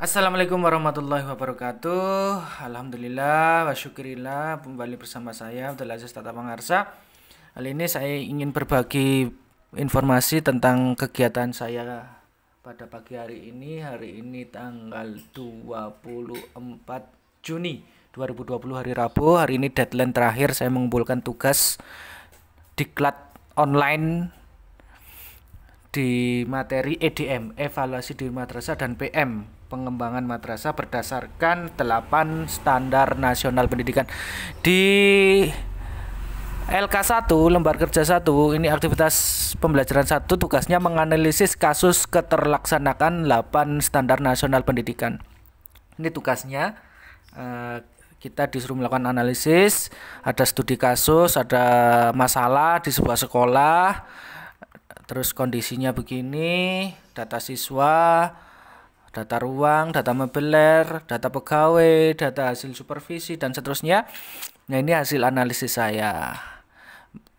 Assalamualaikum warahmatullahi wabarakatuh Alhamdulillah wa syukurillah Kembali bersama saya Abdul Aziz Tata Pangarsa Kali ini saya ingin berbagi informasi tentang kegiatan saya pada pagi hari ini Hari ini tanggal 24 Juni 2020 hari Rabu Hari ini deadline terakhir saya mengumpulkan tugas Diklat online di materi EDM Evaluasi di Madrasah dan PM pengembangan madrasah berdasarkan 8 standar nasional pendidikan. Di LK1 lembar kerja 1 ini aktivitas pembelajaran 1 tugasnya menganalisis kasus keterlaksanaan 8 standar nasional pendidikan. Ini tugasnya eh, kita disuruh melakukan analisis, ada studi kasus, ada masalah di sebuah sekolah, terus kondisinya begini, data siswa, data ruang, data mebeler, data pegawai, data hasil supervisi dan seterusnya. Nah, ini hasil analisis saya.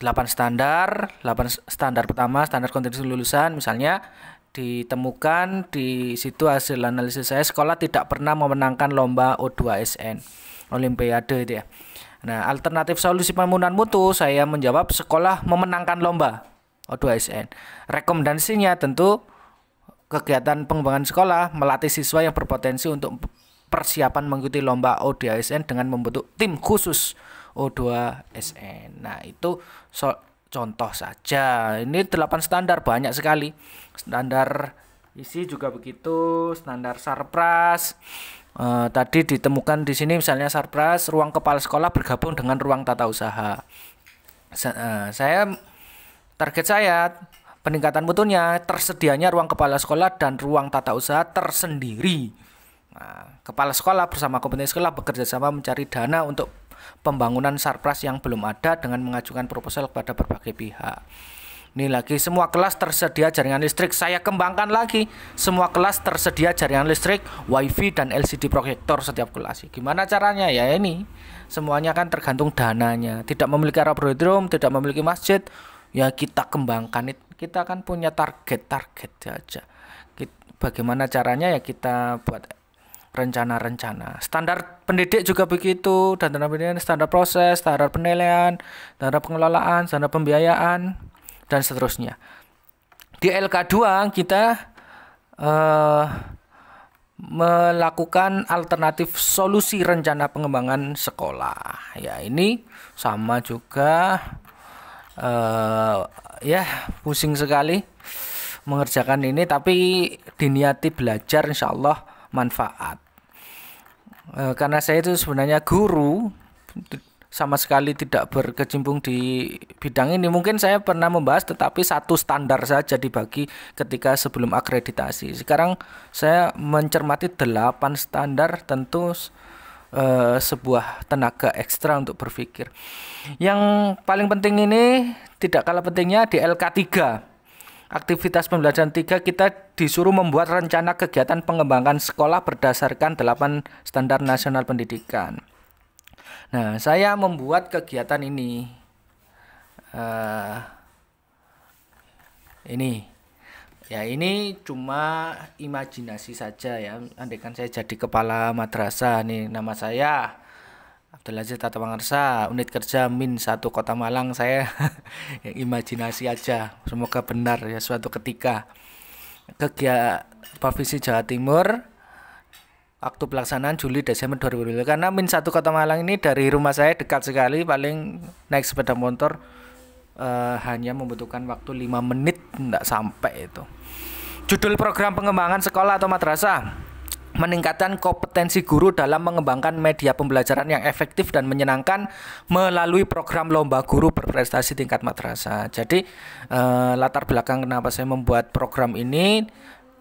8 standar, 8 standar pertama, standar kontensi lulusan misalnya ditemukan di situ hasil analisis saya sekolah tidak pernah memenangkan lomba O2SN olimpiade itu ya. Nah, alternatif solusi pembangunan mutu saya menjawab sekolah memenangkan lomba O2SN. Rekomendasinya tentu kegiatan pengembangan sekolah melatih siswa yang berpotensi untuk persiapan mengikuti lomba O2SN dengan membentuk tim khusus O2SN. Nah, itu so contoh saja. Ini delapan standar banyak sekali. Standar isi juga begitu, standar sarpras. Uh, tadi ditemukan di sini misalnya sarpras ruang kepala sekolah bergabung dengan ruang tata usaha. Sa uh, eh, saya target saya Peningkatan mutunya tersedianya ruang kepala sekolah dan ruang tata usaha tersendiri. Nah, kepala sekolah bersama komite sekolah bekerja sama mencari dana untuk pembangunan sarpras yang belum ada dengan mengajukan proposal kepada berbagai pihak. Ini lagi semua kelas tersedia jaringan listrik. Saya kembangkan lagi. Semua kelas tersedia jaringan listrik, WiFi dan LCD proyektor setiap kelas. Gimana caranya ya ini? Semuanya kan tergantung dananya. Tidak memiliki auditorium, tidak memiliki masjid, ya kita kembangkan itu kita kan punya target-target saja. Bagaimana caranya ya kita buat rencana-rencana. Standar pendidik juga begitu, dan standar pendidikan, standar proses, standar penilaian, standar pengelolaan, standar pembiayaan, dan seterusnya. Di LK2 kita eh, melakukan alternatif solusi rencana pengembangan sekolah. Ya, ini sama juga eh, ya pusing sekali mengerjakan ini tapi diniati belajar insya Allah manfaat e, karena saya itu sebenarnya guru sama sekali tidak berkecimpung di bidang ini mungkin saya pernah membahas tetapi satu standar saja dibagi ketika sebelum akreditasi sekarang saya mencermati delapan standar tentu uh, sebuah tenaga ekstra untuk berpikir. Yang paling penting ini tidak kalah pentingnya di LK3. Aktivitas pembelajaran 3 kita disuruh membuat rencana kegiatan pengembangan sekolah berdasarkan 8 standar nasional pendidikan. Nah, saya membuat kegiatan ini. Uh, ini Ya ini cuma imajinasi saja ya. Andaikan saya jadi kepala madrasah nih nama saya Abdul Aziz Tata Pangarsa, unit kerja Min 1 Kota Malang saya ya, imajinasi aja. Semoga benar ya suatu ketika kegiatan Provinsi Jawa Timur waktu pelaksanaan Juli Desember 2020 karena Min 1 Kota Malang ini dari rumah saya dekat sekali paling naik sepeda motor uh, hanya membutuhkan waktu 5 menit tidak sampai itu. Judul program pengembangan sekolah atau madrasah meningkatkan kompetensi guru dalam mengembangkan media pembelajaran yang efektif dan menyenangkan melalui program lomba guru berprestasi tingkat madrasah. Jadi eh, latar belakang kenapa saya membuat program ini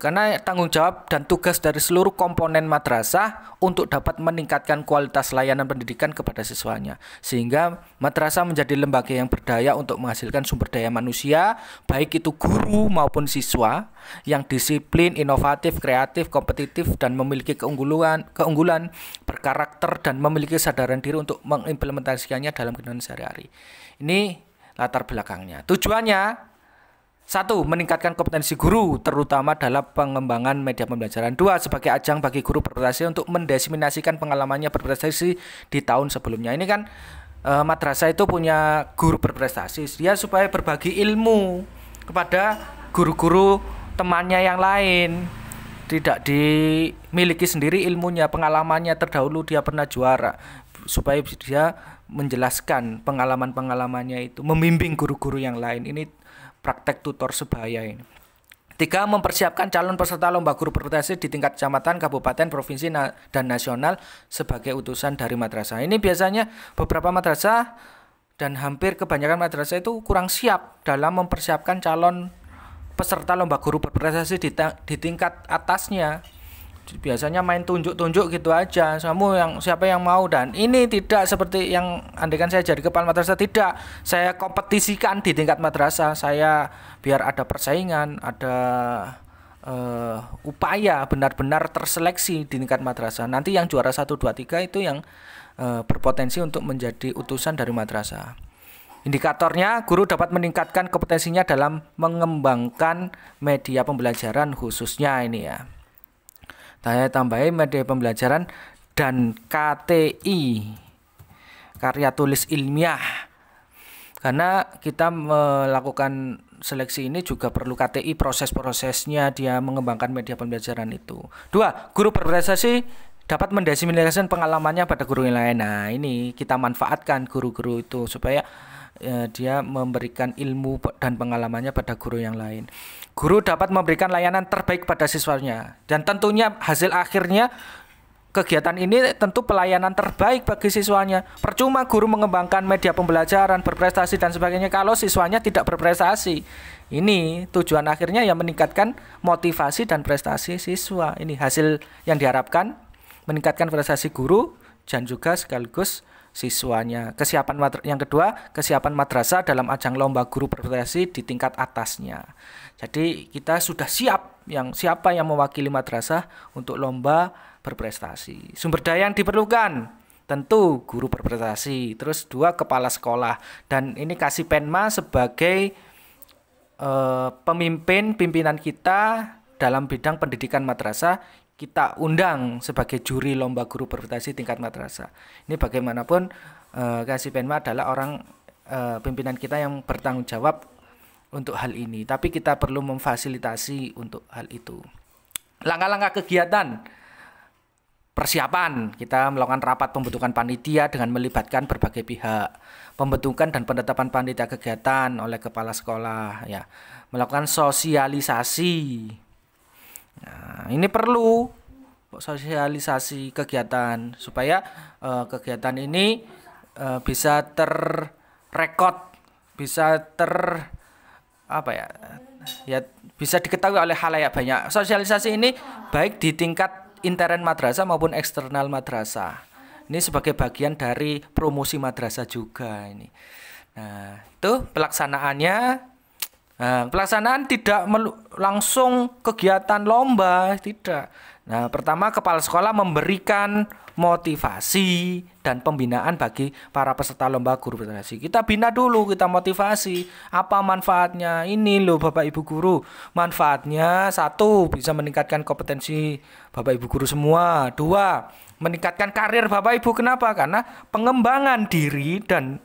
karena tanggung jawab dan tugas dari seluruh komponen madrasah untuk dapat meningkatkan kualitas layanan pendidikan kepada siswanya sehingga madrasah menjadi lembaga yang berdaya untuk menghasilkan sumber daya manusia baik itu guru maupun siswa yang disiplin, inovatif, kreatif, kompetitif dan memiliki keunggulan keunggulan berkarakter dan memiliki sadaran diri untuk mengimplementasikannya dalam kehidupan sehari-hari. Ini latar belakangnya. Tujuannya satu, meningkatkan kompetensi guru, terutama dalam pengembangan media pembelajaran. Dua, sebagai ajang bagi guru berprestasi untuk mendesiminasikan pengalamannya berprestasi di tahun sebelumnya. Ini kan e, madrasah itu punya guru berprestasi, dia supaya berbagi ilmu kepada guru-guru temannya yang lain. Tidak dimiliki sendiri ilmunya, pengalamannya terdahulu dia pernah juara, supaya dia menjelaskan pengalaman-pengalamannya itu, membimbing guru-guru yang lain. Ini praktek tutor sebaya ini. Tiga, mempersiapkan calon peserta lomba guru berprestasi di tingkat kecamatan, kabupaten, provinsi, na dan nasional sebagai utusan dari madrasah. Ini biasanya beberapa madrasah dan hampir kebanyakan madrasah itu kurang siap dalam mempersiapkan calon peserta lomba guru berprestasi di, di tingkat atasnya biasanya main tunjuk-tunjuk gitu aja kamu yang siapa yang mau dan ini tidak seperti yang andaikan saya jadi kepala madrasah tidak saya kompetisikan di tingkat madrasah saya biar ada persaingan ada uh, upaya benar-benar terseleksi di tingkat madrasah nanti yang juara 1 2 3 itu yang uh, berpotensi untuk menjadi utusan dari madrasah Indikatornya, guru dapat meningkatkan kompetensinya dalam mengembangkan media pembelajaran khususnya ini ya. Saya tambahi media pembelajaran dan KTI karya tulis ilmiah karena kita melakukan seleksi ini juga perlu KTI proses-prosesnya dia mengembangkan media pembelajaran itu dua guru berprestasi dapat mendesimilasikan pengalamannya pada guru yang lain nah ini kita manfaatkan guru-guru itu supaya Eh, dia memberikan ilmu dan pengalamannya pada guru yang lain. Guru dapat memberikan layanan terbaik pada siswanya dan tentunya hasil akhirnya kegiatan ini tentu pelayanan terbaik bagi siswanya. Percuma guru mengembangkan media pembelajaran, berprestasi dan sebagainya kalau siswanya tidak berprestasi. Ini tujuan akhirnya yang meningkatkan motivasi dan prestasi siswa. Ini hasil yang diharapkan meningkatkan prestasi guru dan juga sekaligus siswanya. Kesiapan yang kedua, kesiapan madrasah dalam ajang lomba guru berprestasi di tingkat atasnya. Jadi kita sudah siap yang siapa yang mewakili madrasah untuk lomba berprestasi. Sumber daya yang diperlukan tentu guru berprestasi, terus dua kepala sekolah dan ini kasih penma sebagai uh, pemimpin pimpinan kita dalam bidang pendidikan madrasah kita undang sebagai juri lomba guru berprestasi tingkat madrasah. Ini bagaimanapun uh, eh, Kasih Penma adalah orang uh, pimpinan kita yang bertanggung jawab untuk hal ini, tapi kita perlu memfasilitasi untuk hal itu. Langkah-langkah kegiatan persiapan kita melakukan rapat pembentukan panitia dengan melibatkan berbagai pihak pembentukan dan penetapan panitia kegiatan oleh kepala sekolah ya melakukan sosialisasi Nah, ini perlu sosialisasi kegiatan supaya uh, kegiatan ini uh, bisa terrekod, bisa ter apa ya? Ya bisa diketahui oleh halayak banyak. Sosialisasi ini baik di tingkat intern madrasah maupun eksternal madrasah. Ini sebagai bagian dari promosi madrasah juga ini. Nah, itu pelaksanaannya Nah, pelaksanaan tidak langsung kegiatan lomba, tidak. Nah, pertama kepala sekolah memberikan motivasi dan pembinaan bagi para peserta lomba guru prestasi. Kita bina dulu, kita motivasi. Apa manfaatnya? Ini loh Bapak Ibu guru. Manfaatnya satu bisa meningkatkan kompetensi Bapak Ibu guru semua. Dua, meningkatkan karir Bapak Ibu. Kenapa? Karena pengembangan diri dan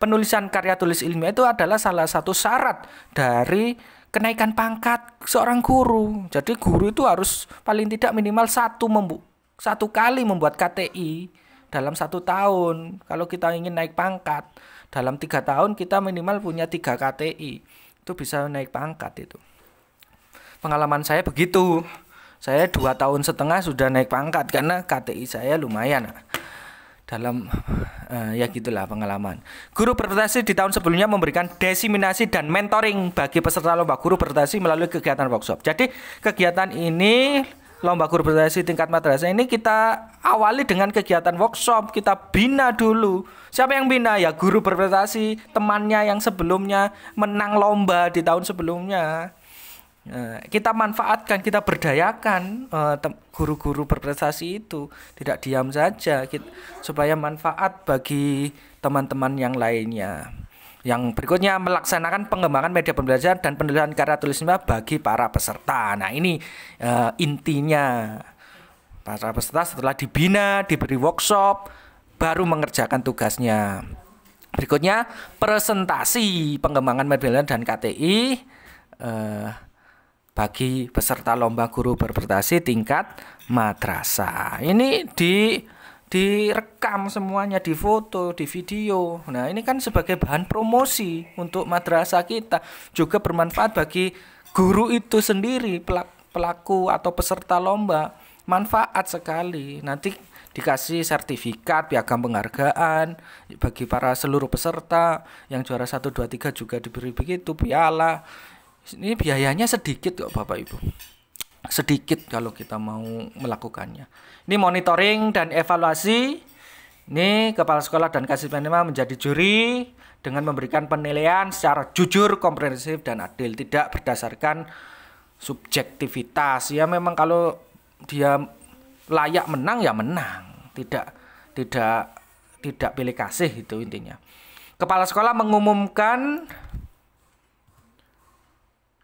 penulisan karya tulis ilmiah itu adalah salah satu syarat dari kenaikan pangkat seorang guru. Jadi guru itu harus paling tidak minimal satu membu satu kali membuat KTI dalam satu tahun. Kalau kita ingin naik pangkat dalam tiga tahun kita minimal punya tiga KTI itu bisa naik pangkat itu. Pengalaman saya begitu. Saya dua tahun setengah sudah naik pangkat karena KTI saya lumayan dalam uh, ya gitulah pengalaman. Guru berprestasi di tahun sebelumnya memberikan desiminasi dan mentoring bagi peserta lomba guru berprestasi melalui kegiatan workshop. Jadi kegiatan ini lomba guru berprestasi tingkat madrasah ini kita awali dengan kegiatan workshop, kita bina dulu. Siapa yang bina? Ya guru berprestasi, temannya yang sebelumnya menang lomba di tahun sebelumnya. Eh, kita manfaatkan, kita berdayakan eh, guru-guru berprestasi itu tidak diam saja, kita, supaya manfaat bagi teman-teman yang lainnya. Yang berikutnya melaksanakan pengembangan media pembelajaran dan penulisan karya tulisnya bagi para peserta. Nah ini uh, intinya para peserta setelah dibina, diberi workshop, baru mengerjakan tugasnya. Berikutnya presentasi pengembangan media dan KTI. Uh, bagi peserta lomba guru berprestasi tingkat madrasah. Ini di direkam semuanya di foto, di video. Nah, ini kan sebagai bahan promosi untuk madrasah kita, juga bermanfaat bagi guru itu sendiri, pelaku atau peserta lomba. Manfaat sekali. Nanti dikasih sertifikat piagam penghargaan bagi para seluruh peserta yang juara 1 2 3 juga diberi begitu piala ini biayanya sedikit kok Bapak Ibu. Sedikit kalau kita mau melakukannya. Ini monitoring dan evaluasi. Ini kepala sekolah dan kasih penerima menjadi juri dengan memberikan penilaian secara jujur, komprehensif dan adil, tidak berdasarkan subjektivitas. Ya memang kalau dia layak menang ya menang, tidak tidak tidak pilih kasih itu intinya. Kepala sekolah mengumumkan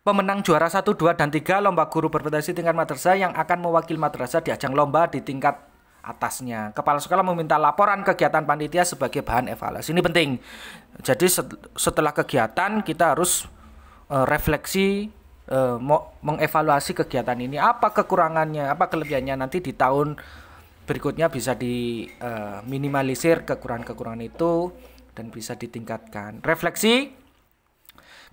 pemenang juara 1, 2, dan 3 lomba guru berprestasi tingkat madrasah yang akan mewakili madrasah di ajang lomba di tingkat atasnya. Kepala sekolah meminta laporan kegiatan panitia sebagai bahan evaluasi. Ini penting. Jadi setelah kegiatan kita harus eh, refleksi eh, mengevaluasi kegiatan ini apa kekurangannya, apa kelebihannya nanti di tahun berikutnya bisa diminimalisir eh, kekurangan-kekurangan itu dan bisa ditingkatkan. Refleksi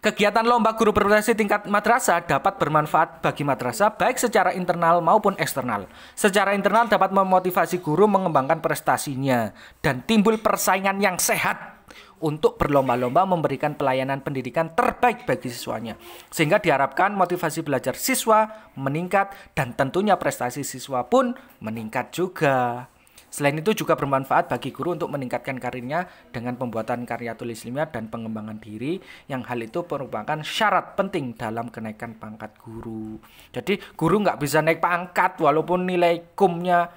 Kegiatan lomba guru berprestasi tingkat madrasah dapat bermanfaat bagi madrasah baik secara internal maupun eksternal. Secara internal dapat memotivasi guru mengembangkan prestasinya dan timbul persaingan yang sehat untuk berlomba-lomba memberikan pelayanan pendidikan terbaik bagi siswanya. Sehingga diharapkan motivasi belajar siswa meningkat dan tentunya prestasi siswa pun meningkat juga. Selain itu juga bermanfaat bagi guru untuk meningkatkan karirnya dengan pembuatan karya tulis ilmiah dan pengembangan diri yang hal itu merupakan syarat penting dalam kenaikan pangkat guru. Jadi guru nggak bisa naik pangkat walaupun nilai kumnya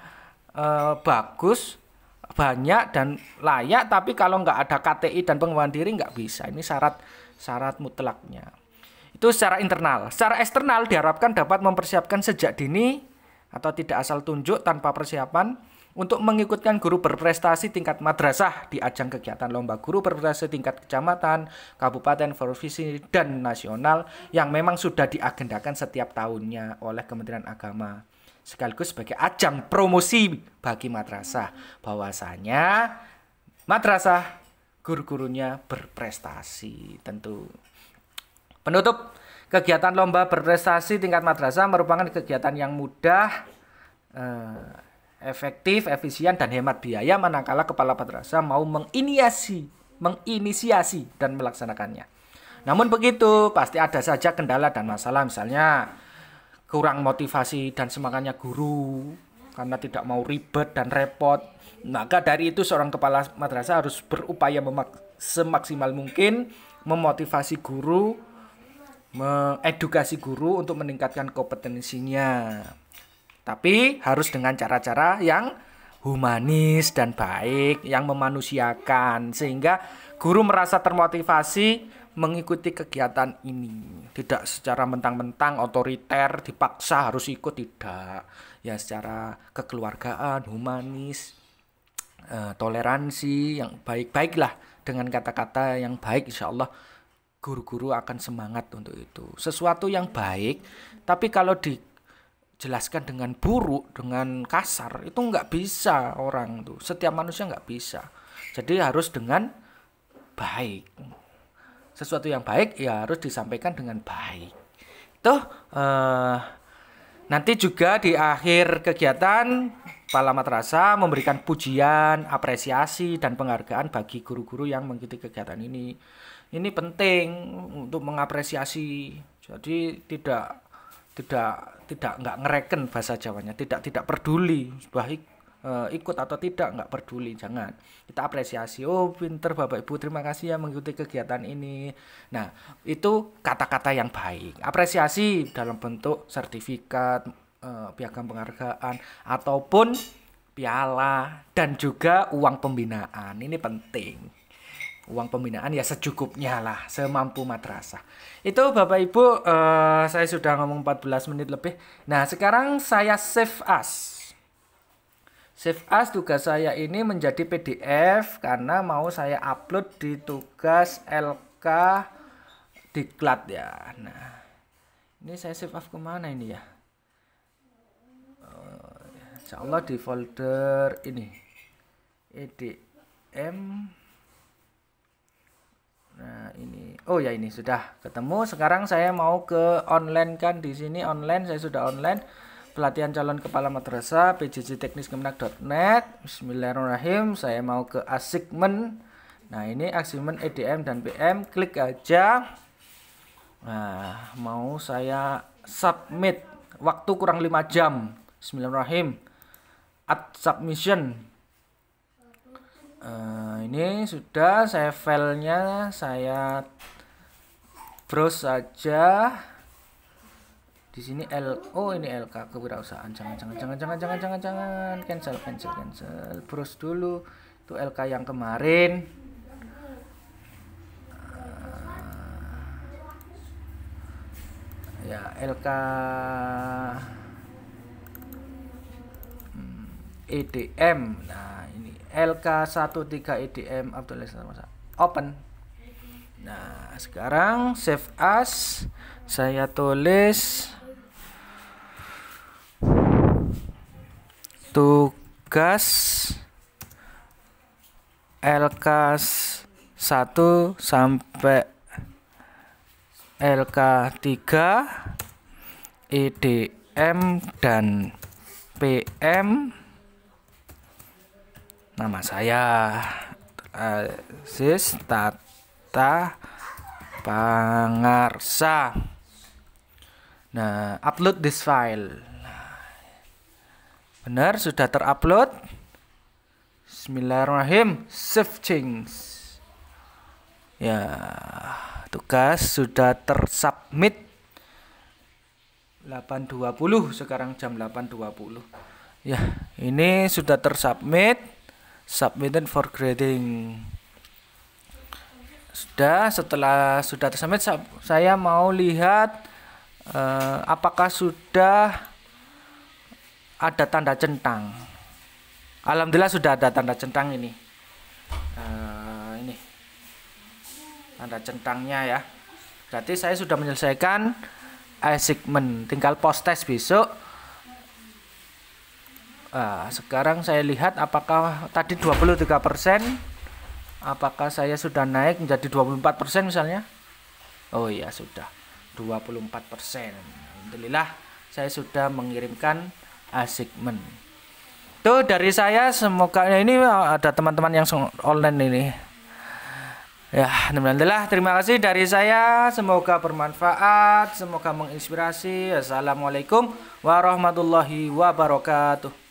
eh, bagus banyak dan layak tapi kalau nggak ada KTI dan pengembangan diri nggak bisa ini syarat syarat mutlaknya itu secara internal secara eksternal diharapkan dapat mempersiapkan sejak dini atau tidak asal tunjuk tanpa persiapan untuk mengikutkan guru berprestasi tingkat madrasah di ajang kegiatan lomba guru berprestasi tingkat kecamatan, kabupaten, provinsi, dan nasional yang memang sudah diagendakan setiap tahunnya oleh Kementerian Agama sekaligus sebagai ajang promosi bagi madrasah bahwasanya madrasah guru-gurunya berprestasi tentu penutup kegiatan lomba berprestasi tingkat madrasah merupakan kegiatan yang mudah eh, efektif, efisien, dan hemat biaya manakala kepala madrasah mau menginisiasi, menginisiasi dan melaksanakannya. Namun begitu, pasti ada saja kendala dan masalah misalnya kurang motivasi dan semangatnya guru karena tidak mau ribet dan repot. Maka dari itu seorang kepala madrasah harus berupaya semaksimal mungkin memotivasi guru, mengedukasi guru untuk meningkatkan kompetensinya. Tapi harus dengan cara-cara yang humanis dan baik, yang memanusiakan sehingga guru merasa termotivasi mengikuti kegiatan ini. Tidak secara mentang-mentang otoriter dipaksa harus ikut tidak. Ya secara kekeluargaan, humanis, eh, toleransi yang baik-baiklah dengan kata-kata yang baik insya Allah guru-guru akan semangat untuk itu. Sesuatu yang baik, tapi kalau di jelaskan dengan buruk, dengan kasar itu nggak bisa orang tuh. Setiap manusia nggak bisa. Jadi harus dengan baik. Sesuatu yang baik ya harus disampaikan dengan baik. Itu eh, nanti juga di akhir kegiatan Pala Rasa memberikan pujian, apresiasi dan penghargaan bagi guru-guru yang mengikuti kegiatan ini. Ini penting untuk mengapresiasi. Jadi tidak tidak tidak nggak ngereken bahasa Jawanya tidak tidak peduli baik uh, eh, ikut atau tidak nggak peduli jangan kita apresiasi oh pinter bapak ibu terima kasih ya mengikuti kegiatan ini nah itu kata-kata yang baik apresiasi dalam bentuk sertifikat uh, eh, piagam penghargaan ataupun piala dan juga uang pembinaan ini penting uang pembinaan ya secukupnya lah semampu madrasah itu bapak ibu uh, saya sudah ngomong 14 menit lebih nah sekarang saya save as save as tugas saya ini menjadi pdf karena mau saya upload di tugas LK diklat ya nah ini saya save as kemana ini ya eh, insya Allah di folder ini edm Nah, ini. Oh ya ini sudah ketemu. Sekarang saya mau ke online kan di sini online saya sudah online pelatihan calon kepala madrasah PJJ Teknis Bismillahirrahmanirrahim. Saya mau ke asikmen. Nah, ini asikmen EDM dan PM. Klik aja. Nah, mau saya submit. Waktu kurang 5 jam. Bismillahirrahmanirrahim. At submission uh, ini sudah saya filenya saya browse saja di sini L oh ini LK kewirausahaan jangan jangan jangan jangan jangan jangan jangan cancel cancel cancel browse dulu itu LK yang kemarin uh, ya LK EDM hmm, e nah lk 13 edm Abdul Open. Nah, sekarang save as. Saya tulis tugas LK 1 sampai LK 3 EDM dan PM Nama saya Aziz eh, Tata Pangarsa. Nah, upload this file. Nah, benar, sudah terupload. Bismillahirrahmanirrahim. Save change. Ya, tugas sudah tersubmit 8.20 sekarang jam 8.20. Ya, ini sudah tersubmit submitted for grading sudah setelah sudah tersubmit saya mau lihat uh, apakah sudah ada tanda centang alhamdulillah sudah ada tanda centang ini uh, ini tanda centangnya ya berarti saya sudah menyelesaikan assignment tinggal post test besok Nah, sekarang saya lihat apakah tadi 23 persen, apakah saya sudah naik menjadi 24 persen misalnya? Oh iya sudah 24 persen. Alhamdulillah saya sudah mengirimkan assignment. tuh dari saya semoga ini eh, ada teman-teman yang online ini. Ya, alhamdulillah terima kasih dari saya. Semoga bermanfaat, semoga menginspirasi. Assalamualaikum warahmatullahi wabarakatuh.